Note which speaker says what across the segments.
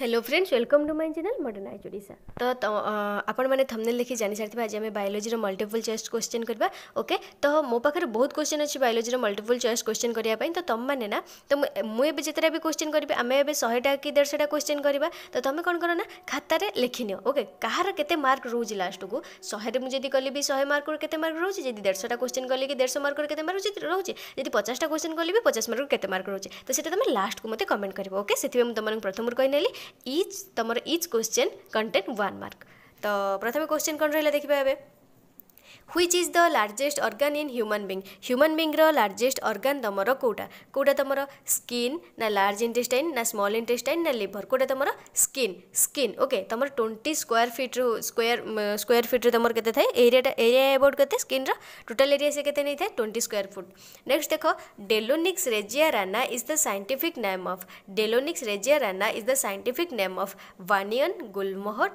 Speaker 1: Hello friends welcome to my channel modern eyes Odisha তো আপনার থমনেল দেখি জানি সারিথিবা আজ আমি বায়োলোজির মল্টিপুল চয়েস কোশ্চেন করবা ওকে তো মো পাখে বহুত কোশ্চেন অছি বায়োলোজির মল্টিপুল চয়েস কোশ্চেন করা তো তোমাকে না তো মু এবে যেতেটা বি কোশ্চেন করবি আমি এবে শহেটা কি দেড়শটা কোশ্চেন করা তো তুমি কোণ কর না খাতার লিখি নিও ওকে কাহার কেতে মার্ক রোজ লাস্টকু শহেরে মু যদি কলি বি শহে মার্কর কেতে মার্ক রোচে যদি দেড়শটা কোশ্চেন কলি কি দেড়শো মার্কর কেতে মার্ক রোচে যদি পচাশটা কোশ্চেন কলি বি পচাশ মার্কর কেতে মার্ক রোচে তো সেটা তুমি লাস্টকু মতো কমেন্ট করব ওকে সেথিবে মু তোমাকে প্রথমর কইনেলি ଇଚ୍ ତୁମର each question content one mark ତ ପ୍ରଥମେ କ୍ୱେଶ୍ଚେନ୍ କ'ଣ ରହିଲା ଦେଖିବା ଏବେ which is the largest organ in human being human ବିଙ୍ଗ୍ର ଲାର୍ଜେଷ୍ଟ ଅର୍ଗାନ୍ ତମର କେଉଁଟା କେଉଁଟା ତମର ସ୍କିନ୍ ନା ଲାର୍ଜ ଇଣ୍ଟେଷ୍ଟାଇନ୍ ନା ସ୍ମଲ୍ ଇଣ୍ଟେଷ୍ଟାଇନ୍ ନା ଲିଭର କେଉଁଟା ତମର ସ୍କିନ୍ ସ୍କିନ୍ ଓକେ ତମର ଟ୍ୱେଣ୍ଟି ସ୍କୋୟାର ଫିଟ୍ରୁ ସ୍କୋୟାର ସ୍କୋୟାର ଫିଟ୍ରେ ତମର କେତେ ଥାଏ ଏରିଆଟା ଏରିଆ ଏବାଉଟ୍ କେତେ ସ୍କିନ୍ର ଟୋଟାଲ୍ ଏରିଆ ସେ କେତେ ନେଇଥାଏ ଟ୍ୱେଣ୍ଟି ସ୍କୋୟାର ଫୁଟ୍ ନେକ୍ସଟ ଦେଖ ଡେଲୋନିକ୍ସ ରେଜିଆ ରାନା is the scientific name of delonix regia ରାନା is the scientific name of banyan gulmohar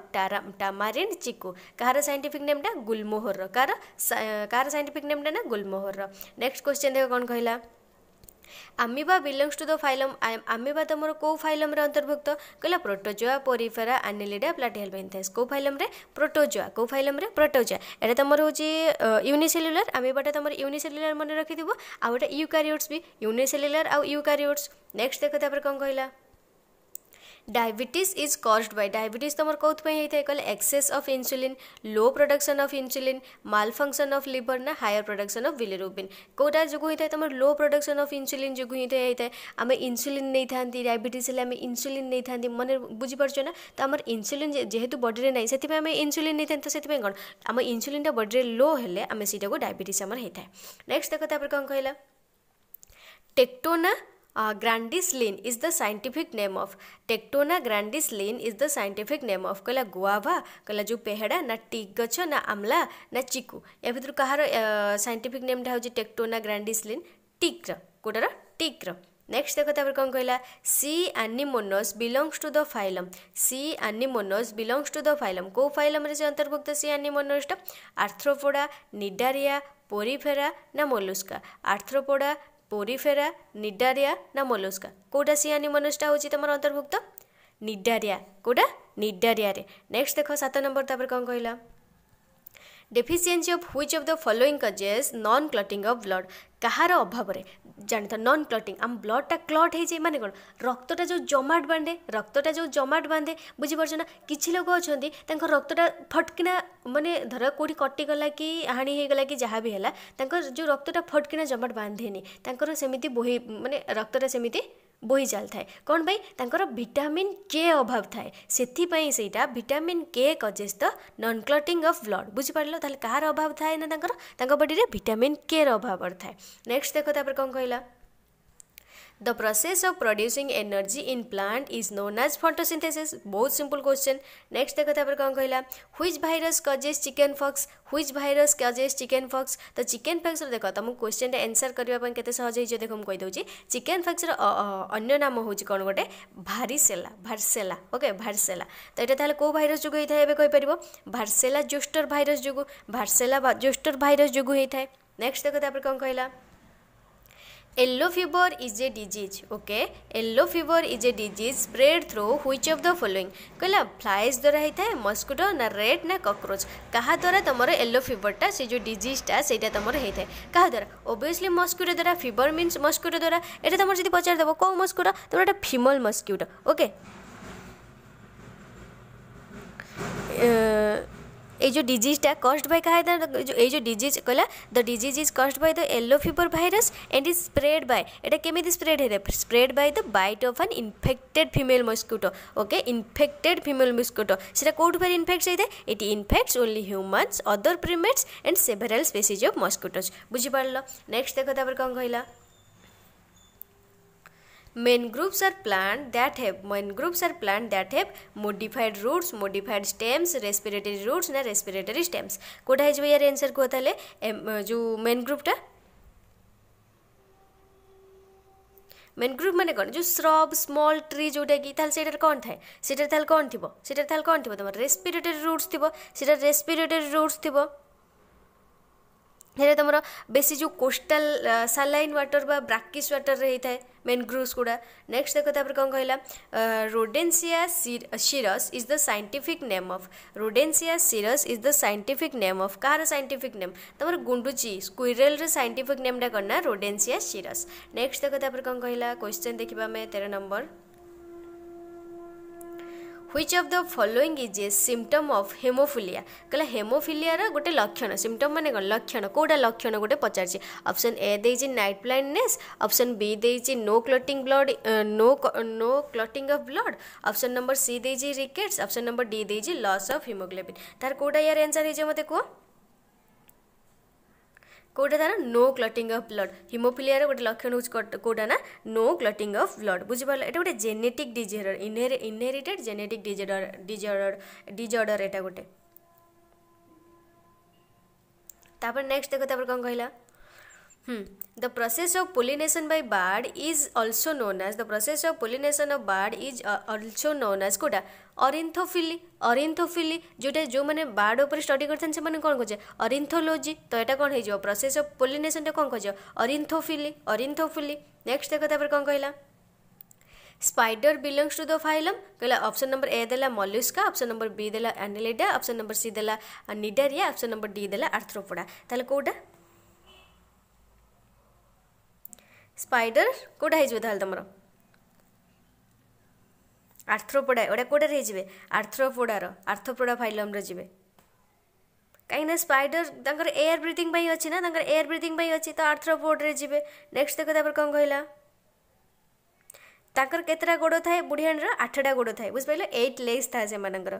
Speaker 1: tamarind chiku कहार सैंटिफिक नेमटा गुलमोहर कार କାହାର ସାଇଣ୍ଟିଫିକ୍ ନେମ୍ଟା ନା ଗୁଲମୋହରର ନେକ୍ସଟ କ୍ୱେଶ୍ଚିନ୍ ଦେଖ କ'ଣ କହିଲା amoeba belongs to the phylum amoeba ତମର କେଉଁ ଫାଇଲମ୍ରେ ଅନ୍ତର୍ଭୁକ୍ତ କହିଲା ପ୍ରୋଟୋଜୋଆ ପୋରିଫେରା ଆନିଲିଡା ପ୍ଲାଟିହେଲପେନ୍ଥେସ୍ କେଉଁ ଫାଇଲମ୍ରେ ପ୍ରୋଟୋଜୋଆ କେଉଁ ଫାଇଲମ୍ରେ ପ୍ରୋଟୋଜୋଆ ଏଇଟା ତମର ହେଉଛି ୟୁନିସେଲ୍ୟୁଲାର ଆମିବାଟା ତମର ୟୁନିସେଲ୍ୟୁଲାର ମନେ ରଖିଥିବ ଆଉ ଗୋଟେ ୟୁକାରିଓଟ୍ସ ବି ୟୁନିସେଲ୍ୟୁଲାର ଆଉ ୟୁକାରିଓଟ୍ସ ନେକ୍ସଟ ଦେଖ ତାପରେ କ'ଣ କହିଲା डायबिटीज इज कज्ड बाय डायबिट तुम कौन कह है excess of insulin low production of insulin malfunction of liver ना हायर प्रडक्शन अफ बिलिरुबिन कौटा जो होता है तुम लो प्रडक्शन अफ इनसुलिन जो होता है आम इनसुलिन नहीं था डायबिटीज है आम नहीं था मन बुझीपार ना तो आम इनसुलिन जेहतु बडी ना से आम इनसुलिन नहीं था तो कौन आम इनसुलिनटा बडी लो हेले आम से को डायबिटीज आम होता है नेक्स्ट देख कौन कहला tectona Uh, grandis lin is the scientific name of Tectona grandis lin is the scientific name of କହିଲା ଗୁଆଭା କହିଲା ଯେଉଁ ପେହେଡ଼ା ନା ଟିକ୍ ଗଛ ନା ଆମ୍ଲା ନା ଚିକୁ ଏ ଭିତରୁ କାହାର ସାଇଣ୍ଟିଫିକ୍ ନେମ୍ଟା ହେଉଛି ଟେକ୍ଟୋନା ଗ୍ରାଣ୍ଡିସ୍ ଲିନ୍ ଟିକ୍ର କେଉଁଟାର ଟିକ୍ର ନେକ୍ସଟ ଦେଖ ତାପରେ କ'ଣ କହିଲା sea anemones belongs to the phylum sea anemones belongs to the phylum କେଉଁ ଫାଇଲମ୍ରେ ସେ ଅନ୍ତର୍ଭୁକ୍ତ ସି ଆନିମୋନସ୍ଟା ଆର୍ଥ୍ରୋପୋଡ଼ା ନିଡାରିଆ ପୋରିଫେରା ନା ମୋଲୁସ୍କା ଆର୍ଥ୍ରୋପୋଡ଼ା ପୋରିଫେରା ନିଡାରିଆ ନା ମଲୁସ୍କା କେଉଁଟା ସିଆନି ମନୁଷ୍ୟଟା ହେଉଛି ତୁମର ଅନ୍ତର୍ଭୁକ୍ତ ନିଡାରିଆ କେଉଁଟା ନିଡାରିଆରେ ନେକ୍ସଟ ଦେଖ ସାତ ନମ୍ବର ତାପରେ କ'ଣ କହିଲ deficiency of which of the following causes non clotting of blood କାହାର ଅଭାବରେ ଜାଣିଥାଉ ନନ୍ କ୍ଲଟିଂ ଆମ ବ୍ଲଡ଼୍ଟା କ୍ଲଟ୍ ହେଇଯାଏ ମାନେ କ'ଣ ରକ୍ତଟା ଯେଉଁ ଜମାଟ ବାନ୍ଧେ ରକ୍ତଟା ଯେଉଁ ଜମାଟ ବାନ୍ଧେ ବୁଝିପାରୁଛ ନା କିଛି ଲୋକ ଅଛନ୍ତି ତାଙ୍କ ରକ୍ତଟା ଫଟକିନା ମାନେ ଧର କେଉଁଠି କଟିଗଲା କି ହାଣି ହେଇଗଲା କି ଯାହା ବି ହେଲା ତାଙ୍କର ଯେଉଁ ରକ୍ତଟା ଫଟକିନା ଜମାଟ ବାନ୍ଧେନି ତାଙ୍କର ସେମିତି ବୋହି ମାନେ ରକ୍ତଟା ସେମିତି বহি ଚାଲିଥାଏ କ'ଣ ପାଇଁ ତାଙ୍କର ଭିଟାମିନ୍ କେ ଅଭାବ ଥାଏ ସେଥିପାଇଁ ସେଇଟା vitamin K causes the non clotting of blood ବୁଝିପାରିଲ ତାହେଲେ କାହାର ଅଭାବ ଥାଏ ନା ତାଙ୍କର ତାଙ୍କ ବଡ଼ିରେ ଭିଟାମିନ୍ କେର ଅଭାବ ଥାଏ ନେକ୍ସଟ ଦେଖ ତାପରେ କ'ଣ କହିଲା the process of producing energy in plant is known as photosynthesis. बहुत सिंपल क्वेश्चन नेक्स्ट देखो तापर कौन कहला which virus causes chicken pox which virus causes chicken pox तो चिकेन फॉक्स देख तुम क्वेश्चन टे करने पर सहज हो देख मुझे कहीदे चिकेन फॉक्स अन्य नाम हूँ कौन गोटे भारीसेला भारसेला ओके भारसेला तो ये तेल कौ भाइरस जो होता भारसेला जोस्टर भाइरस जो भारसेला जोस्टर भाइरस जो होता है नेक्स्ट देख तापर कौन कहला Yellow fever is a disease. Okay, yellow fever is a disease spread through which of the following? कहला flies द्वारा होता है mosquito ना rat ना cockroach. कहा द्वारा तमर yellow fever टा से जो disease टा से इटा तमर होता है. कहा द्वारा obviously mosquito द्वारा fever means mosquito द्वारा इटा तमर जिधि पचार दबो कौन mosquito? तमर इटा female mosquito. Okay. এই যে ডিজিজটা কজড বাই কাহে এই যে ডিজিজ কহিলা the disease is caused by the yellow fever virus and is spread by এটা কেমিতি স্প্রেড হয়ে spread by the bite of an infected female mosquito okay infected female mosquito সেটা কোউঠু ফের ইনফেক্ট হয়ে it infects only humans other primates and several species of mosquitoes বুঝিপারল next দেখ তারপরে কম কহিলা mangroves are plant that have mangroves are plant that have modified roots modified stems respiratory roots ना respiratory stems Kota है जो यार answer को होता है जो mangrove टा मैनग्रोव मैंने कौन जो स्रब स्मल ट्री जोटा कि सेटार कौन थाए सेटार कौन थी सेटार कौन थी तुम रेस्पिरेटरी रूट्स थी सेटार रेस्पिरेटरी रूट्स थी ଏଠାରେ ତୁମର ବେଶୀ ଯେଉଁ କୋଷ୍ଟାଲ ସାଲାଇନ୍ ୱାଟର୍ ବା ବ୍ରାକିସ୍ ୱାଟର୍ରେ ହେଇଥାଏ ମେନଗ୍ରୋଭ୍ସ ଗୁଡ଼ା ନେକ୍ସଟ ଦେଖ ତାପରେ କ'ଣ କହିଲା rodentia sciurus is the scientific name of rodentia sciurus is the scientific name of କାହାର ସାଇଣ୍ଟିଫିକ୍ ନେମ୍ ତମର ଗୁଣ୍ଡୁଚି ସ୍କୁଇରେଲ୍ର ସାଇଣ୍ଟିଫିକ୍ ନେମ୍ଟା କ'ଣ ନା ରୋଡେନ୍ସିଆ ସିରସ୍ ନେକ୍ସଟ ଦେଖ ତାପରେ କ'ଣ କହିଲା କ୍ୱେଶ୍ଚନ୍ ଦେଖିବା ଆମେ ତେର number which of the following is a symptom of haemophilia କହିଲା ହେମୋଫିଲିଆର ଗୋଟେ ଲକ୍ଷଣ ସିମ୍ପଟମ୍ ମାନେ କ'ଣ ଲକ୍ଷଣ କେଉଁଟା ଲକ୍ଷଣ ଗୋଟେ ପଚାରିଛି ଅପସନ୍ ଏ ଦେଇଛି ନାଇଟ୍ ବ୍ଲାଇଣ୍ଡନେସ୍ ଅପସନ୍ ବି ଦେଇଛି no clotting blood no no clotting of blood option number C ଦେଇଛି ରିକେଟ୍ସ ଅପସନ୍ ନମ୍ବର ଡି ଦେଇଛି ଲସ୍ ଅଫ୍ ହିମୋଗ୍ଲୋବିନ୍ ତାର କେଉଁଟା ଇଆର ଆନ୍ସର୍ ହେଇଯିବ ମୋତେ କୁହ কোটা তার নো ক্লটিং অফ ব্লড হিমোফিলিয়ার গোটে লক্ষণ হচ্ছে কোটা না নো ক্লটিং অফ ব্লড বুঝিপার এটা গোটে genetic disorder inherited genetic disorder disorder disorder এটা গোটে তারপরে নেক্সট দেখ তারপরে কম কহিলা Hmm. The process of pollination by bird is also known as the process of pollination of bird is also known as Kota অরিন্থোফিলি অরিন্থোফিলি যেটা যেমানে বার্ড উপরে স্টডি করতেন সে কোণ কোচে অরিন্থোলোজি তো এটা কোণ হয়ে যাব প্রসেস অফ পোলিনেসনটা কোণ কোচ অরিন্থোফিলি অরিন্থোফিলি নেক্সট দেখ তারপরে কোণ কহিলা spider belongs to the phylum कहला ऑप्शन नंबर ए देला मॉल्युस्का ऑप्शन नंबर बी देला एनिलिडा ऑप्शन नंबर सी देला निडारिया ऑप्शन नंबर डी देला आर्थ्रोपोडा ताले कोडा ସ୍ପାଇଡର କେଉଁଟା ହେଇଯିବ ତାହେଲେ ତୁମର ଆର୍ଥ୍ରୋପୋଡ଼ା ଏଗୁଡ଼ା କେଉଁଟାରେ ହେଇଯିବେ ଆର୍ଥ୍ରୋପୋଡ଼ାର ଆର୍ଥ୍ରୋପୋଡ଼ା ଫାଇଲମ୍ରେ ଯିବେ କାହିଁକିନା ସ୍ପାଇଡର ତାଙ୍କର ଏୟାର ବ୍ରିଦିଂ ପାଇଁ ଅଛି ନା ତାଙ୍କର ଏୟାର ବ୍ରିଦିଂ ପାଇଁ ଅଛି ତ ଆର୍ଥ୍ରୋପୋଡ଼ରେ ଯିବେ ନେକ୍ସଟ ଦେଖ ତାପରେ କ'ଣ କହିଲା ତାଙ୍କର କେତେଟା ଗୋଡ଼ ଥାଏ ବୁଢ଼ିଆଣୀର ଆଠଟା ଗୋଡ଼ ଥାଏ ବୁଝିପାରିଲ ଏଇଟ୍ ଲେଗ୍ସ ଥାଏ ସେମାନଙ୍କର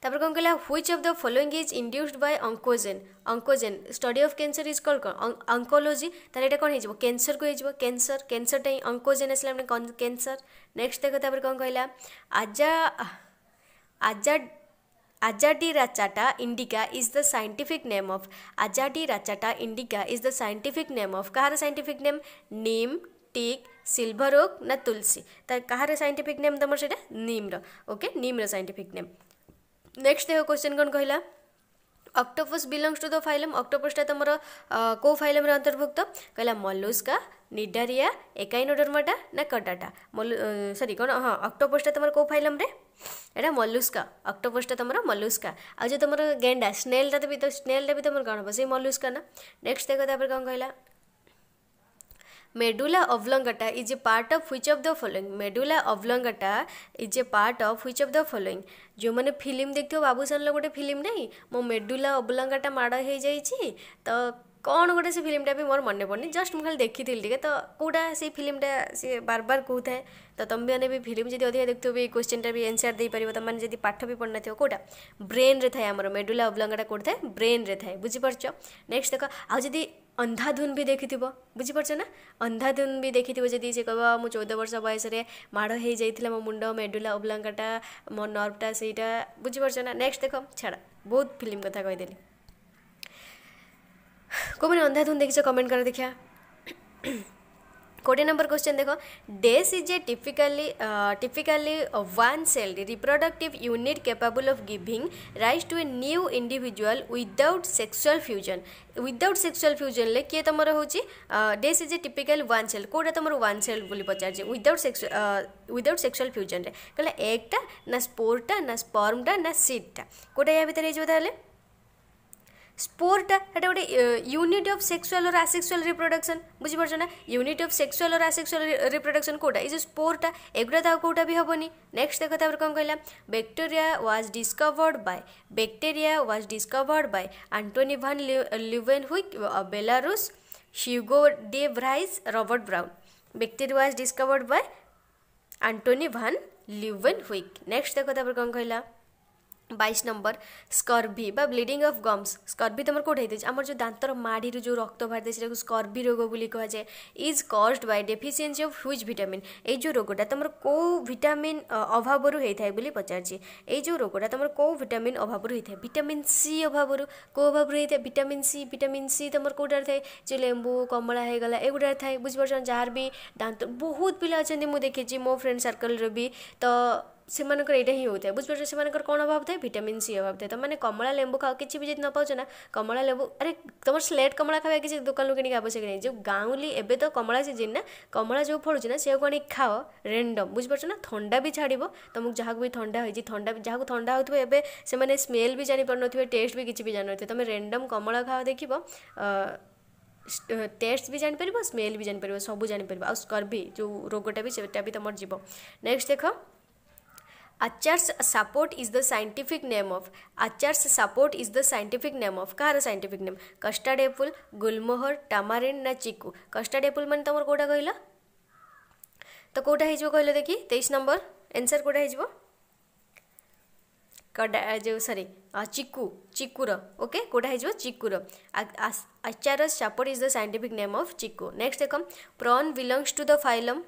Speaker 1: তারপর কোন কলা which of the following is induced by oncogene oncogene study of cancer is call কোণ অঙ্কোলোজি তাহলে এটা কোণ হয়ে যাব ক্যান্সর কু হয়ে যাব ক্যান্সর ক্যান্সরটা ହିଁ অঙ্কোজেন আসলে আমরা ক্যান্সর নেক্সট দেখো তারপরে কোন কহিলা আজা আজা Ajadi rachata indica is the scientific name of Ajadi rachata indica is the scientific name of Kahar scientific name neem tick silver oak ना तुलसी तर कहार scientific name तुम से नीम ओके नीम र scientific name नेक्स्ट देखो क्वेश्चन कौन कहला অক্টোপস বিলংস টু দ ফাইলম অক্টোপসটা তোমার কেউ ফাইলমে অন্তর্ভুক্ত কহিলা মলুস্কা নিডারিয়া একাইনোডর্মাটা না কডাটা মলু সরি কোণ হ্যাঁ অক্টোপসটা তোমার কেউ ফাইলমরে এটা মলুস্কা অক্টোপসটা তোমার মলুস্কা আর যে তোমার গেন্ডা স্নেলটা তো স্নেলটা বি তোমার কোণ হব সেই মলুস্কা না নেক্সট দেখ তারপরে কোণ কহিলা medulla oblongata is a part of which of the following medulla oblongata is a part of which of the following जो मैंने फिल्म देखते हो बाबूसान लोग गोटे फिल्म नहीं मो मेडुला ओब्लंगाटा माड़ हो जाइए तो କ'ଣ ଗୋଟେ ସେ ଫିଲ୍ମଟା ବି ମୋର ମନେ ପଡ଼ୁନି ଜଷ୍ଟ ମୁଁ ଖାଲି ଦେଖିଥିଲି ଟିକେ ତ କେଉଁଟା ସେଇ ଫିଲ୍ମଟା ସିଏ ବାର ବାର କହୁଥାଏ ତ ତମେମାନେ ବି ଫିଲ୍ମ ଯଦି ଅଧିକା ଦେଖୁଥିବ ବି କ୍ୱେଶ୍ଚିନ୍ଟା ବି ଏନ୍ସର୍ ଦେଇପାରିବ ତମେମାନେ ଯଦି ପାଠ ବି ପଢ଼ିନଥିବ କେଉଁଟା ବ୍ରେନ୍ରେ ଥାଏ ଆମର ମେଡୁଲା ଅବଲଙ୍ଗାଟା କେଉଁଠି ଥାଏ ବ୍ରେନ୍ରେ ଥାଏ ବୁଝିପାରୁଛ ନେକ୍ସଟ ଦେଖ ଆଉ ଯଦି ଅନ୍ଧାଧୁନ୍ ବି ଦେଖିଥିବ ବୁଝିପାରୁଛ ନା ଅନ୍ଧାଧୁନ୍ ବି ଦେଖିଥିବ ଯଦି ସେ କହିବ ମୁଁ ଚଉଦ ବର୍ଷ ବୟସରେ ମାଡ଼ ହେଇଯାଇଥିଲା ମୋ ମୁଣ୍ଡ ମେଡୁଲା ଓବ୍ଲାଙ୍କାଟା ମୋ ନର୍ଭଟା ସେଇଟା ବୁଝିପାରୁଛ ନା ନେକ୍ସଟ ଦେଖ ଛାଡ଼ ବହୁତ ଫିଲ୍ମ କଥା କହିଦେଲି କେଉଁମାନେ ଅନ୍ଧାଧୁନ୍ ଦେଖିଛ କମେଣ୍ଟ କର ଦେଖିବା कोटे नंबर क्वेश्चन देखो this is a typically typically one celled reproductive unit capable of giving rise to a new individual without sexual fusion without sexual fusion ले किए तुम हूँ this is a typical one cell कौटा तुम one cell बोली पचार without sexual without sexual fusion रे कहला एगटा ना स्पोरटा ना स्पर्मटा ना सीडटा कौटा या भितर हो स्पोर्ट एटा गोटे यूनिट अफ सेक्सुआल और आसेक्सुआल रिप्रोडक्शन बुझीपार ना यूनिट अफ सेक्सुआल और आसेक्सुआल रिप्रोडक्शन कौटा ये स्पोर्टा एगुड़ा तो कौटा भी हेनी नेक्स्ट देख तापर कौन कहला bacteria was discovered by bacteria was discovered by Antonie van Leeuwenhoek बेलारूस Hugo de Vries Robert Brown bacteria was discovered by Antonie van लिवेन हुई नेक्स्ट देख तापर कौन कहला বাইশ নম্বর স্কর্ভি বা ব্লিডিং অফ গমস স্কর্ভি তোমার কোটি হয়েছে আমার যে দাঁতর মাড়ি যে রক্ত বাহারে সেটা স্কর্ভি রোগ বলে কুহযায় is caused by deficiency of which vitamin এই যে রোগটা তোমার কেউ ভিটামিন অভাবর হয়ে থাকে বলে পচারছি এই যে রোগটা তোমার কেউ ভিটামিন অভাবর হয়ে থাকে ভিটামিন সি অভাবর কেউ অভাবর হয়ে থাকে ভিটামিন সি ভিটামিন সি তোমার কোটার থাকে যে লেম্বু কমলা হয়ে গলা এগুড়ার থাকে বুঝিপারছ যার বি দাঁত বহুত পিলা অনেক মু দেখিছি মো ফ্রেন্ড সার্কলর বি তো ସେମାନଙ୍କର ଏଇଟା ହିଁ ହେଉଥାଏ ବୁଝିପାରୁଛ ସେମାନଙ୍କର କ'ଣ ଅଭାବ ଥାଏ ଭିଟାମିନ୍ ସି ଅଭାବ ଥାଏ ତୁମେ କମଳା ଲେମ୍ବୁ ଖାଅ କିଛି ବି ଯଦି ନ ପାଉଛ ନା କମଳା ଲେମ୍ବୁ ଆରେ ତୁମର ସ୍ଲେଟ୍ କମଳା ଖାଇବା କିଛି ଦୋକାନରୁ କିଣିକି ଆବଶ୍ୟକ ନାହିଁ ଯେଉଁ ଗାଉଁଲି ଏବେ ତ କମଳା ସିଜିନ୍ ନା କମଳା ଯେଉଁ ଫଳୁଛି ନା ସେଆକୁ ଆଣିକି ଖାଅ ରେଣ୍ଡମ୍ ବୁଝିପାରୁଛ ନା ଥଣ୍ଡା ବି ଛାଡ଼ିବ ତୁମକୁ ଯାହାକୁ ବି ଥଣ୍ଡା ହେଇଛି ଥଣ୍ଡା ଯାହାକୁ ଥଣ୍ଡା ହେଉଥିବ ଏବେ ସେମାନେ ସ୍ମେଲ୍ ବି ଜାଣିପାରୁନଥିବେ ଟେଷ୍ଟ ବି କିଛି ବି ଜାଣିନଥିବେ ତୁମେ ରେଣ୍ଡମ୍ କମଳା ଖାଅ ଦେଖିବ ଟେଷ୍ଟ ବି ଜାଣିପାରିବ ସ୍ମେଲ୍ ବି ଜାଣିପାରିବ ସବୁ ଜାଣିପାରିବ ଆଉ ସ୍କର୍ଭି ଯେଉଁ ରୋଗଟା ବି ସେଟା ବି ତୁମର ଯିବ ନେକ୍ସଟ ଦେଖ Achar's support is the scientific name of. Achar's support is the scientific name of. କାହାର scientific name? Custard apple, Gulmohar, tamarind ନା ଚିକୁ. Custard apple ମାନେ ତମର କୋଉଟା କହିଲ? ତ କୋଉଟା ହେଇଯିବ କହିଲ ଦେଖି 23 ନମ୍ବର ଆନ୍ସର କୋଉଟା ହେଇଯିବ? କଡ଼ା ଯେଉଁ ସରି ଚିକୁ ଚିକୁର ଓକେ କୋଉଟା ହେଇଯିବ ଚିକୁର achras sapota is the scientific name of chiku next ଦେଖ prawn belongs to the phylum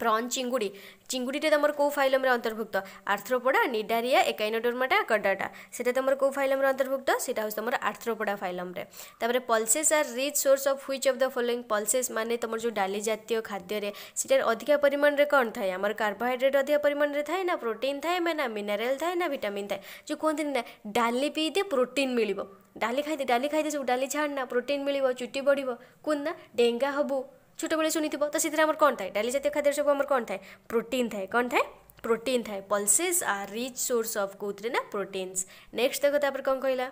Speaker 1: prawn চিঙ্গুড়ি চিঙ্গুড়িটা তোমার কেউ ফাইলমে অন্তর্ভুক্ত আর্থ্রোপোডা নিডারিয়া একাইনোডোরমাটা কডাটা সেটা তোমার কেউ ফাইলমে অন্তর্ভুক্ত সেটা হচ্ছে তোমার আর্থ্রোপোডা ফাইলমে তাপরে pulses are rich source of which of the following pulses মানে তোমার যে ডালি জাতীয় খাদ্যরে সেটার অধিকা পরিমাণে কণ থাকে আমার কার্বোহাইড্রেট অধিকা পরিমাণে থাকে না প্রোটিন থাকে না মিনারেল থাকে না ভিটামিন থাকে যে কুহতি না ডালি পিইতে প্রোটিন মিলব ডালি খাইতে ডালি খাইতে সব ডালি ছাড় না প্রোটিন মিলব চুটি বড় কুহ না ডেঙ্গা হবু छोट बेले शुनी थो तो सीधे कौन था डाली जितिय खाद्य सब कौन था प्रोटीन थाए कौन था प्रोटीन थाए pulses are rich source of कौन ना प्रोटीन्स नेक्स्ट देख तापर कौन कहला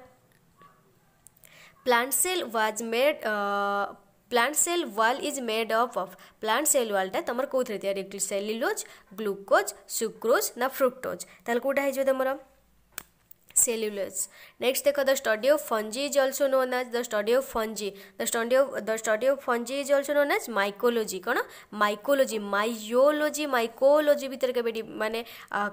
Speaker 1: plant cell was made plant cell wall is made of of plant cell वालटा तुम कौन थे सेलिलोज ग्लुकोज सुक्रोज ना फ्रुक्टोज तेल कौटा है cellulose. Next, the study of fungi is also known as the study of fungi. The study of the study of fungi is also known as mycology. कौन mycology, myology, mycology भीतर कभी माने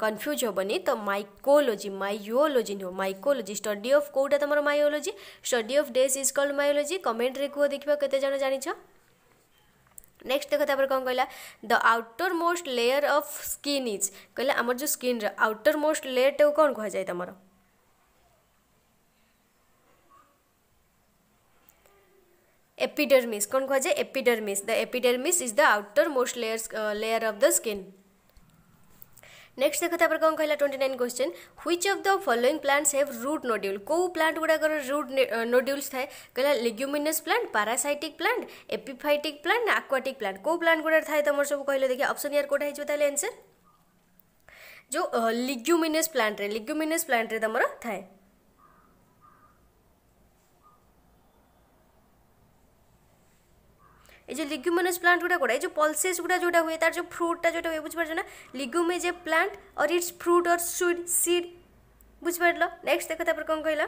Speaker 1: confuse ho bani. To mycology, myology no mycology. Study of कोड़ा तमरो myology. Study of days is called myology. Comment kete jana jani cha. Next देखो तापर कौन कहला the outermost layer of skin is कहला স্কিন जो skin रे outermost layer टे লেয়ারটাকে কম जाय तमरा एपिडर्मिस कौन जाए epidermis the epidermis is the outermost layer layer of the skin next देखो तापर तो कौन कहला twenty nine question which of the following plants have root nodule कौ प्लांट गुड़ाकर रूट नोड्यूल्स थाए कहला leguminous plant parasitic plant epiphytic plant aquatic plant कौ प्लांट गुड़ा थाए तुम तो सब कहल देखिए ऑप्शन यार कौटा हो आंसर जो लिग्यूमिनस प्लांट रे प्लांट रे तुम थाए এই যে লিগুমিনাস প্লান্ট গুড়া গুড়া এই যে পলসেস গুড়া যেটা হুয়ে তার যে ফ্রুটটা যেটা হুয়ে বুঝিপারছ না legume is a plant or its fruit or seed seed বুঝিপারল নেক্সট দেখ তারপর কম কহিলা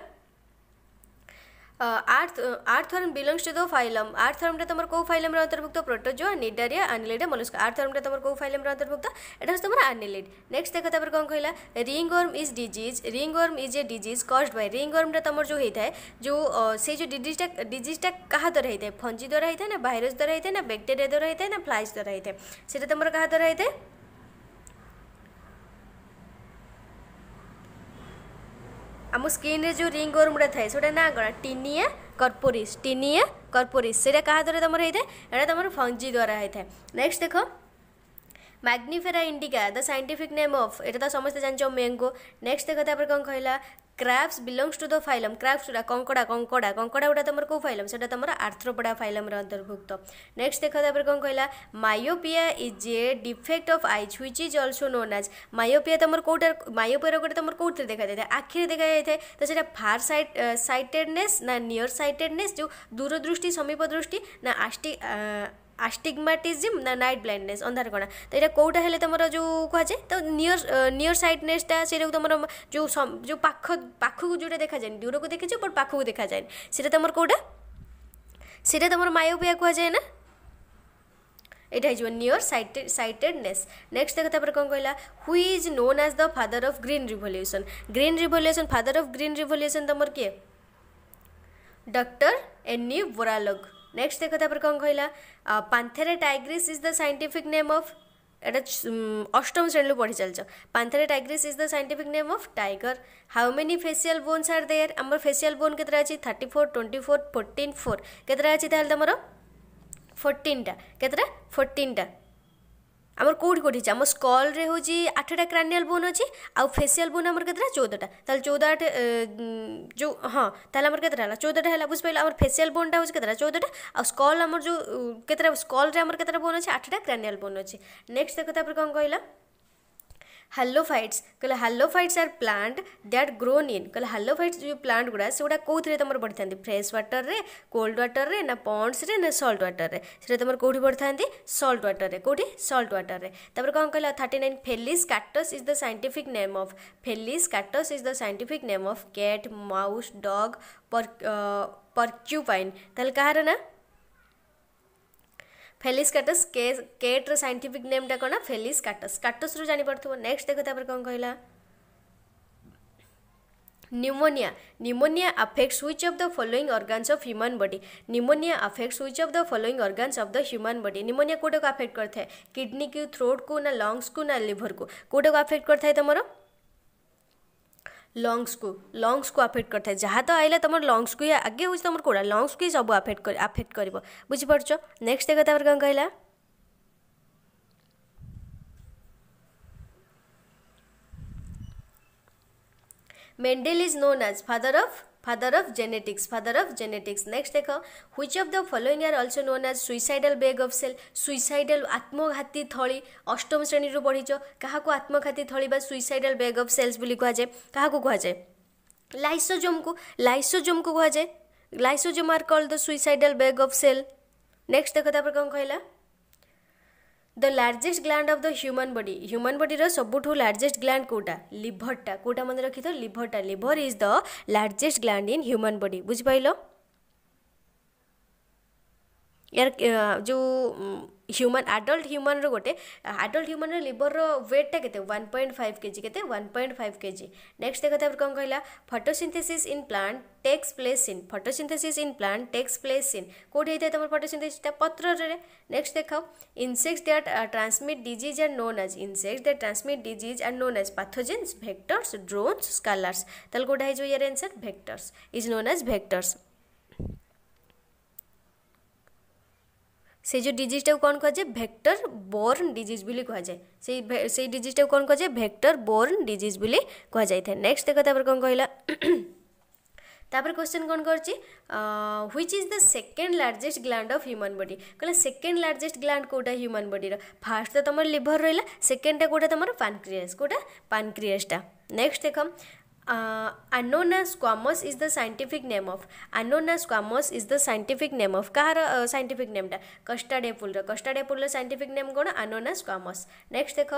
Speaker 1: ఆర్థ్ earthworm belongs to the phylum ఆర్థర్మ్টা তোমার কেউ ফাইলামের অন্তর্ভুক্ত প্রোটোজোয়া নিডারিয়া আনিলিড মলুস্ক আর্থরমটা তোমার কেউ ফাইলামের অন্তর্ভুক্ত এটা হচ্ছে তোমার আনিলিড নেক্সট দেখ তারপরে কোন কহিলা ringworm is disease ringworm is a disease caused by রিংওয়ার্মটা তোমার যে হইথায় যে সেই যে ডিজিজটা ডিজিজটা কাহা দ্বারা হইথায় ফঞ্জি দ্বারা হইথায় না ভাইরস দ্বারা হইথায় না ব্যাকটেরিয়া দ্বারা হইথায় না ফ্লাইজ দ্বারা হইথায় সেটা তোমার কাহা দ্বারা হইথায় आम स्किन रे जो रिंग ओर्म गुड़ा थाए ना कौन टीनिया कर्पोरीस टीनिया कर्पोरीस से द्वारा तुम होता है तुम फंजी द्वारा होता है नेक्स्ट देख mangifera indica the scientific name of ये तो समस्त जान मेंगो नेक्स्ट देख तापर कौन कहला crabs belongs to the phylum crabs ଗୁଡ଼ା କଙ୍କଡ଼ା କଙ୍କଡ଼ା କଙ୍କଡ଼ା ଗୁଡ଼ା ତମର କେଉଁ ଫାଇଲମ୍ ସେଇଟା ତୁମର ଆର୍ଥ୍ରୋପଡ଼ା ଫାଇଲମ୍ର ଅନ୍ତର୍ଭୁକ୍ତ ନେକ୍ସଟ ଦେଖ ତାପରେ କ'ଣ କହିଲା myopia is a defect of eyes which is also known as myopia ତୁମର କେଉଁଟା ମାୟୋପିଆ ରୋଗଟା ତମର କେଉଁଥିରେ ଦେଖାଯାଇଥାଏ ଆଖିରେ ଦେଖାଯାଇଥାଏ ତ ସେଇଟା ଫାର୍ ସାଇଟ୍ ସାଇଟେଡ଼ନେସ୍ ନା ନିୟର ସାଇଟେଡ଼ନେସ୍ ଯେଉଁ ଦୂରଦୃଷ୍ଟି ସମୀପ ଦୃଷ୍ଟି ନା ଆଷ୍ଟି ଆଷ୍ଟିଗମାଟିଜିମ୍ ନା ନାଇଟ୍ ବ୍ଲାଇଣ୍ଡନେସ୍ ଅନ୍ଧାର କଣା ତ ଏଇଟା କେଉଁଟା ହେଲେ ତମର ଯେଉଁ କୁହାଯାଏ ତ ନିଅର ନିଅର ସାଇଟନେସ୍ଟା ସେଇଟାକୁ ତୁମର ଯେଉଁ ଯେଉଁ ପାଖ ପାଖକୁ ଯେଉଁଟା ଦେଖାଯାଏନି ଦୂରକୁ ଦେଖିଛୁ ବଟ୍ ପାଖକୁ ଦେଖାଯାଏନି ସେଇଟା ତମର କେଉଁଟା ସେଇଟା ତୁମର ମାୟୋପିଆ କୁହାଯାଏ ନା ଏଇଟା ହେଇଯିବ ନିଅର সাইটেড ସାଇଟେଡ଼ନେସ୍ নেক্সট ଦେଖ ତାପରେ କଣ କହିଲା who is known as the father of green revolution green revolution father of green revolution ତମର କିଏ ଡକ୍ଟର ଏନି ବୋରାଲଗ୍ नेक्स्ट एक तापर कौन कहला panthera tigris is the scientific name of এটা অষ্টম শ্রেণীর পড়ে চালছ panthera tigris is the scientific name of tiger how many facial bones are there আমার ফেসিয়াল বোন কেতটা আছে thirty four twenty four fourteen four কেতটা আছে তাহলে তোমার ফোর্টিনটা কেতটা ফোর্টিনটা আমার কোটি কোটি আছে আমার স্কলরে হচ্ছে আঠটা ক্রানিয়াল বোন আছে আউ ফেসিয়াল বোন আমার কেতটা চৌদটা তাহলে চৌদটা যে হ্যাঁ তাহলে আমার কেতটা হল চৌদটা হল বুঝিপাল আমার ফেসিয়াল বোনটা হচ্ছে কেতটা চৌদটা আউ স্কল আমার যে কেতটা স্কলরে আমার কেতটা বোন আছে আঠটা ক্রানিয়াল বোন আছে নেক্সট দেখ তারপরে কম কহিলা ହାଲୋଫାଇଟ୍ସ କହିଲେ halophytes are plant that grown in କହିଲେ ହାଲୋଫାଇଟ୍ସ ଯେଉଁ ପ୍ଲାଣ୍ଟ ଗୁଡ଼ା ସେଗୁଡ଼ା କେଉଁଥିରେ ତୁମର ବଢ଼ିଥାନ୍ତି ଫ୍ରେଶ୍ ୱାଟର୍ରେ କୋଲ୍ଡ ୱାଟର୍ରେ ନା ପଣ୍ଡ୍ସରେ ନା ସଲ୍ଟ ୱାଟର୍ରେ ସେଟା ତୁମର କେଉଁଠି ବଢ଼ିଥାନ୍ତି ସଲ୍ଟ ୱାଟର୍ରେ କେଉଁଠି ସଲ୍ଟ ୱାଟର୍ରେ ତାପରେ କ'ଣ କହିଲା thirty nine felis catus is the scientific name of felis catus is the scientific name of cat mouse dog porcupine ତାହେଲେ କାହାର ନା फेलीस काटस केट्र सैंटिफिक नेमटा कौन फेलीस काटस काटस रु जानी पार्थ नेक्स्ट देख तापर कौन कहला pneumonia pneumonia affects which of the following organs of human body pneumonia affects which of the following organs of the human body pneumonia कौटा को अफेक्ट करता किडनी की थ्रोट को ना लंगस को ना लिभर को कौटा को अफेक्ट करता है ଲଙ୍ଗସକୁ ଲଙ୍ଗସକୁ ଆଫେକ୍ଟ କରିଥାଏ ଯାହା ତ ଆଇଲା ତୁମର ଲଙ୍ଗସକୁ ହିଁ ଆଗେ ହେଉଛି ତୁମର କେଉଁଟା ଲଙ୍ଗସକୁ ହିଁ ସବୁ ଆଫେକ୍ଟ ଆଫେକ୍ଟ କରିବ ବୁଝିପାରୁଛ ନେକ୍ସଟ ଦେଖ ତାପରେ କ'ଣ କହିଲା Mendel is known as father of father of genetics father of genetics next dekho which of the following are also known as suicidal bag of cell suicidal atmoghati thali অষ্টম শ্রেণীরু পড়িছ কাহাকু আত্মঘাতী থলি বা সুইসাইডাল ব্যাগ অফ সেলস বলি কুহাযায় কাহাকু কুহাযায় লাইসোজোমকু লাইসোজোমকু কুহাযায় lysosome are called the suicidal bag of cell next দেখো তারপর কম কহিলা the largest gland of the human body human ବଡିର ସବୁଠୁ ଲାର୍ଜେଷ୍ଟ ଗ୍ଲାଣ୍ଡ କେଉଁଟା ଲିଭରଟା କେଉଁଟା ମନେ ରଖିଥାଅ ଲିଭରଟା liver is the largest gland in human body ବୁଝିପାରିଲ ୟାର ଯେଉଁ ह्यूमन आडल्ट ह्यूमन रोटे आडल्ट ह्यूमन लिवर वेटा के पॉइंट फाइव केजी के वन पॉइंट फाइव के जी नेक्स्ट देखो तापर कौन कहला photosynthesis in plant takes place in photosynthesis in plant takes place in कौटी होता है तुम फटोसिंथेसिस पत्र नेक्स्ट देख insects they transmit disease are known as insects they transmit disease are known as pathogens vectors drones scalars tell कौटा हो यार answer vectors is known as vectors ସେଇ ଯେଉଁ ଡିଜିଜ୍ଟାକୁ କ'ଣ କୁହାଯାଏ ଭେକ୍ଟର ବୋର୍ନ ଡିଜିଜ୍ ବୋଲି କୁହାଯାଏ ସେଇ ସେଇ ଡିଜିଜ୍ଟାକୁ କ'ଣ କୁହାଯାଏ ଭେକ୍ଟର ବୋର୍ନ ଡିଜିଜ୍ ବୋଲି କୁହାଯାଇଥାଏ ନେକ୍ସଟ ଦେଖ ତାପରେ କ'ଣ କହିଲା ତାପରେ କ୍ୱେଶ୍ଚନ୍ କ'ଣ କରିଛି which is the second largest gland of human body କହିଲା ସେକେଣ୍ଡ ଲାର୍ଜେଷ୍ଟ ଗ୍ଲାଣ୍ଡ କେଉଁଟା ହ୍ୟୁମାନ୍ ବଡିର ଫାର୍ଷ୍ଟ ତ ତୁମର ଲିଭର ରହିଲା ସେକେଣ୍ଡଟା କେଉଁଟା ତୁମର ପାନକ୍ରିଆସ୍ କେଉଁଟା ପାନକ୍ରିଆସ୍ଟା ନେକ୍ସଟ ଦେଖ uh, annona squamous is the scientific name of annona squamous is the scientific name of କାହାର ସାଇଣ୍ଟିଫିକ୍ ନେମ୍ଟା କଷ୍ଟାଡେପୁଲର କଷ୍ଟାଡେପୁଲର ସାଇଣ୍ଟିଫିକ୍ ନେମ୍ କ'ଣ ଆନୋନା ସ୍କ୍ୱାମସ୍ ନେକ୍ସଟ ଦେଖ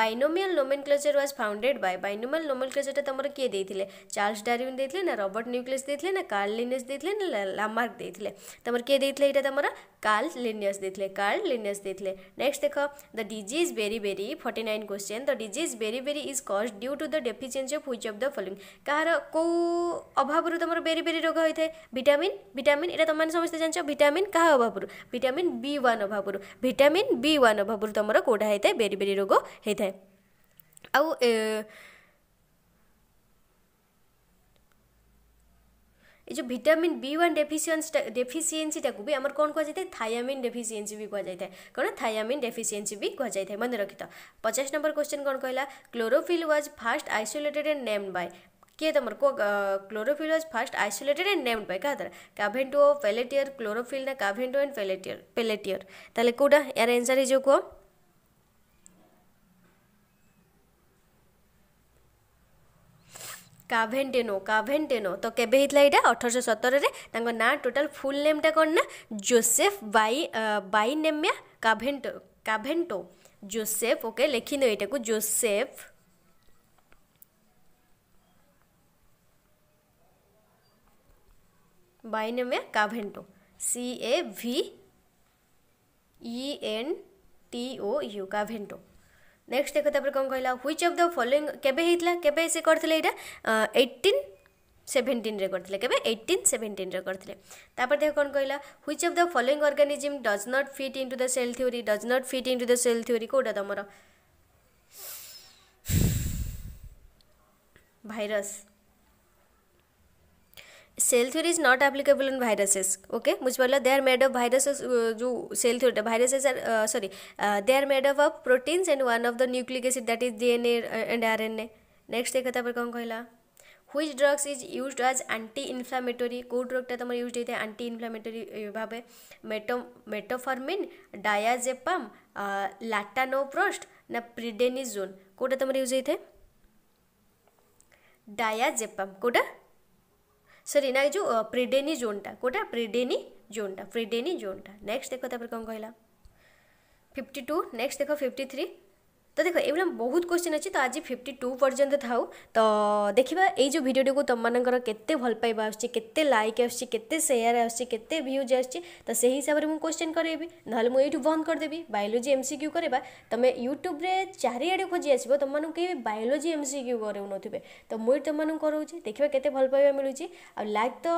Speaker 1: binomial nomenclature was founded by binomial ନୋମେନକ୍ଲେଚରଟା ତମର କିଏ ଦେଇଥିଲେ ଚାର୍ଲସ ଡାରୱିନ୍ ଦେଇଥିଲେ ନା ରବର୍ଟ ନ୍ୟୁକ୍ଲିୟସ୍ ଦେଇଥିଲେ ନା କାର୍ଲ ଲିନିୟସ୍ ଦେଇଥିଲେ ନା ଲାମାର୍କ ଦେଇଥିଲେ ତମର କିଏ ଦେଇଥିଲେ ଏଇଟା ତମର କାର୍ଲ ଲିନିୟସ୍ ଦେଇଥିଲେ କାର୍ଲ ଲିନିୟସ୍ ଦେଇଥିଲେ ନେକ୍ସଟ ଦେଖ the disease beriberi forty nine question the disease beriberi is caused due to the deficiency of which of the following କାହାର କେଉଁ ଅଭାବରୁ ତୁମର ବେରି ବେରି ରୋଗ ହୋଇଥାଏ ଭିଟାମିନ୍ ଭିଟାମିନ୍ ଏଇଟା ତୁମମାନେ ସମସ୍ତେ ଜାଣିଛ ଭିଟାମିନ୍ କାହା ଅଭାବରୁ ଭିଟାମିନ୍ ବି ୱାନ୍ ଅଭାବରୁ ଭିଟାମିନ୍ ବି ୱାନ୍ ଅଭାବରୁ ତୁମର କେଉଁଟା ହେଇଥାଏ ବେରି ବେରି ରୋଗ ହେଇଥାଏ ଆଉ এই যে ভিটামিন বি1 ডেফিসিয়েন্সি ডেফিসিয়েন্সিটাকে বি আমাৰ কোন কোৱা যায় টাইঅ্যামিন ডেফিসিয়েন্সি বি কোৱা যায় তাই কোন টাইঅ্যামিন ডেফিসিয়েন্সি বি কোৱা যায় মনে ৰখিত 50 নম্বৰ কোৱেশ্চন কোন কৈলা chlorophyll was first isolated and named by কি তমৰ ক্লোৰোফিলজ first isolated and named by Caventou of Pelletier chlorophyll না কাভেন্টো এণ্ড পেলেটিয়ার পেলেটিয়ার তালে কোডা আৰ এন্সার হিজোকো କାଭେଣ୍ଟେନୋ କାଭେଣ୍ଟେନୋ ତ କେବେ ହେଇଥିଲା ଏଇଟା ଅଠରଶହ ସତରରେ ତାଙ୍କ ନାଁ ଟୋଟାଲ୍ ଫୁଲ୍ ନେମ୍ଟା କ'ଣ ନା ଜୋସେଫ୍ ବାଇ Bienaime Caventou Caventou Joseph okay ଲେଖିଦିଅ ଏଇଟାକୁ Joseph Bienaime Caventou C A V E N T O U Caventou next ଦେଖ ତାପରେ କ'ଣ କହିଲା ହ୍ୱିଚ୍ ଅଫ୍ ଦ ଫଲୋଇଂ କେବେ ହେଇଥିଲା କେବେ ସେ କରିଥିଲେ ଏଇଟା ଏଇଟିନ୍ ସେଭେଣ୍ଟିନ୍ରେ କରିଥିଲେ କେବେ ଏଇଟିନ୍ ସେଭେଣ୍ଟିନ୍ରେ କରିଥିଲେ ତାପରେ ଦେଖ କ'ଣ କହିଲା which of the following organism does not fit in to the cell theory does not fit in to the cell theory କେଉଁଟା ତମର virus cell theory is not applicable in viruses okay मुझे मतलब they are made of viruses जो cell theory viruses are sorry they are made of of proteins and one of the nucleic acid that is D N A and R N A next एक तापर कौन कहला which drugs is used as anti inflammatory कौ ड्रग्टा तुम use होता है aunty इनफ्लामेटोरी भाव मेटो मेटोफर्मिन डायाजेपाम लाटानोप्रोस्ट ना प्रिडेनिजोन कौटा तुम यूज होता है डायाजेपाम कौटा सर इना जो प्रिडेनी जोनटा कौटा प्रिडेनी जोनटा प्रिडेनी जोनटा नेक्स्ट देख तर कौन कहला फिफ्टी टू नेक्स्ट देख फिफ्टी थ्री তো দেখো এইভাবে বহুত কোশ্চিন আছে তো আজ ফিফটি টু পর্যন্ত থাও তো দেখবা এই যে ভিডিওটিকে তোমার কেতে ভাল পাইবা আসছে কেতে লাইক আসছে কেতে সেয়ার আসছে কেতে ভিউজ আসছে তো সেই হিসাবে মু কোশ্চিন করাইবি নহলে মু এইটু বন্ধ করিদেবি বায়োলোজি এমসিকিউ করাইবা তুমি ইউট্যুব্রে চারিআড়ে খোঁজি আসব তোমাকে কেউ বায়োলোজি এমসিকিউ করাউনথিবে তো মুই তোমাকে করছি দেখবা কেতে ভাল পাইবা মিলুছি আর লাইক তো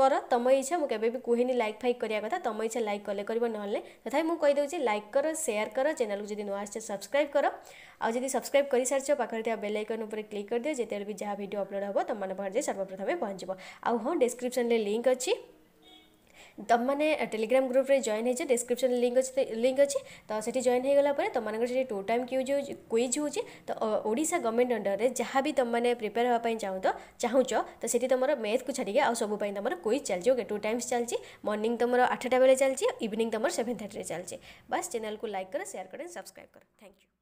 Speaker 1: କର ତମ ଇଚ୍ଛା ମୁଁ କେବେ ବି କୁହେନି ଲାଇକ୍ ଫାଇକ୍ କରିବା କଥା ତମ ଇଚ୍ଛା ଲାଇକ୍ କଲେ କରିବ ନହେଲେ ତଥାପି ମୁଁ କହିଦେଉଛି ଲାଇକ୍ କର ସେୟାର କର ଚ୍ୟାନେଲକୁ ଯଦି ନୂଆ ଆସିଛ ସବସ୍କ୍ରାଇବ୍ କର ଆଉ ଯଦି ସବସ୍କ୍ରାଇବ୍ କରିସାରିଛ ପାଖରେ ଥିବା ବେଲ୍ ଆଇକନ୍ ଉପରେ କ୍ଲିକ୍ କରିଦିଅ ଯେତେବେଳେ ବି ଯାହା ଭିଡ଼ିଓ ଅପଲୋଡ଼ ହେବ ତମମାନଙ୍କ ପାଖରେ ଯାଇ ସର୍ବପ୍ରଥମେ ପହଞ୍ଚିବ ଆଉ ହଁ ଡେସ୍କ୍ରିପ୍ସନ୍ରେ ଲିଙ୍କ୍ ଅଛି ତୁମମାନେ ଟେଲିଗ୍ରାମ୍ ଗ୍ରୁପ୍ରେ ଜଏନ୍ ହେଇଛ ଡିସ୍କ୍ରିପ୍ସନ୍ ଲିଙ୍କ୍ ଅଛି ଲିଙ୍କ୍ ଅଛି ତ ସେଠି ଜଏନ୍ ହେଇଗଲା ପରେ ତୁମମାନଙ୍କର ସେଠି ଟୁ ଟାଇମ୍ କ୍ୟୁଜ୍ ହେଉଛି କୁଇଜ୍ ହେଉଛି ତ ଓଡ଼ିଶା ଗଭର୍ଣ୍ଣମେଣ୍ଟ ଅଣ୍ଡରରେ ଯାହା ବି ତମମାନେ ପ୍ରିପେୟାର୍ ହେବା ପାଇଁ ଚାହୁଁଛ ଚାହୁଁଛ ତ ସେଠି ତମର ମ୍ୟାଥ୍କୁ ଛାଡ଼ିକି ଆଉ ସବୁ ପାଇଁ ତମର କୁଇଜ୍ ଚାଲିଛି ଓକେ ଟୁ ଟାଇମ୍ସ ଚାଲିଛି ମର୍ଣ୍ଣିଂ ତମର ଆଠଟା ବେଳେ ଚାଲିଛି ଇଭିନିଂ ତୁମର ସେଭେନ୍ ଥାର୍ଟିରେ ଚାଲିଛି ବାସ୍ ଚ୍ୟାନେଲ୍କୁ ଲାଇକ୍ କର ସେୟାର୍ କର ସବସ୍କ୍ରାଇବ୍ କର ଥ୍ୟାଙ୍କ୍ ୟୁ